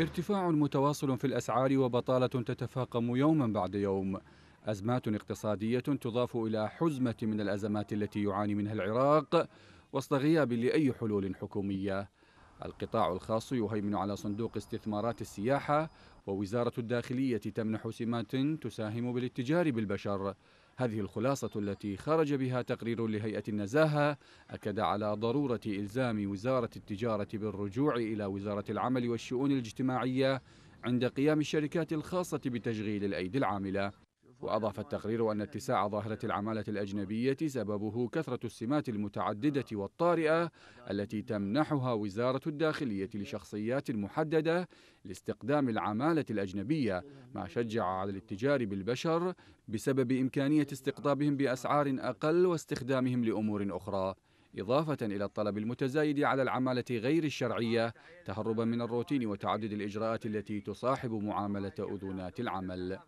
ارتفاع متواصل في الأسعار وبطالة تتفاقم يوما بعد يوم أزمات اقتصادية تضاف إلى حزمة من الأزمات التي يعاني منها العراق وسط غياب لأي حلول حكومية القطاع الخاص يهيمن على صندوق استثمارات السياحة ووزارة الداخلية تمنح سمات تساهم بالاتجار بالبشر هذه الخلاصة التي خرج بها تقرير لهيئة النزاهة أكد على ضرورة إلزام وزارة التجارة بالرجوع إلى وزارة العمل والشؤون الاجتماعية عند قيام الشركات الخاصة بتشغيل الأيدي العاملة وأضاف التقرير أن اتساع ظاهرة العمالة الأجنبية سببه كثرة السمات المتعددة والطارئة التي تمنحها وزارة الداخلية لشخصيات محددة لاستقدام العمالة الأجنبية ما شجع على الاتجار بالبشر بسبب إمكانية استقطابهم بأسعار أقل واستخدامهم لأمور أخرى إضافة إلى الطلب المتزايد على العمالة غير الشرعية تهربا من الروتين وتعدد الإجراءات التي تصاحب معاملة أذونات العمل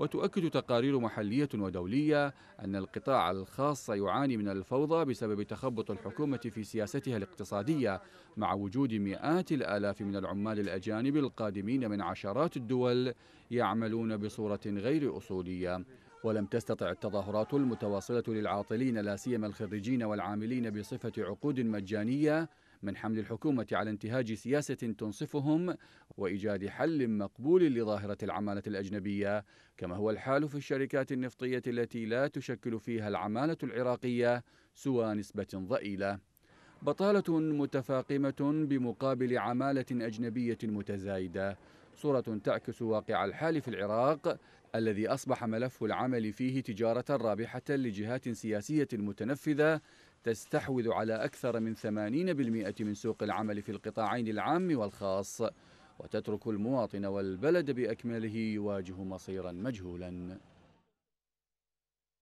وتؤكد تقارير محلية ودولية أن القطاع الخاص يعاني من الفوضى بسبب تخبط الحكومة في سياستها الاقتصادية مع وجود مئات الآلاف من العمال الأجانب القادمين من عشرات الدول يعملون بصورة غير أصولية ولم تستطع التظاهرات المتواصلة للعاطلين لا سيما الخريجين والعاملين بصفة عقود مجانية من حمل الحكومة على انتهاج سياسة تنصفهم وإيجاد حل مقبول لظاهرة العمالة الأجنبية كما هو الحال في الشركات النفطية التي لا تشكل فيها العمالة العراقية سوى نسبة ضئيلة بطالة متفاقمة بمقابل عمالة أجنبية متزايدة صورة تعكس واقع الحال في العراق الذي أصبح ملف العمل فيه تجارة رابحة لجهات سياسية متنفذة تستحوذ على أكثر من 80% من سوق العمل في القطاعين العام والخاص وتترك المواطن والبلد بأكمله يواجه مصيرا مجهولا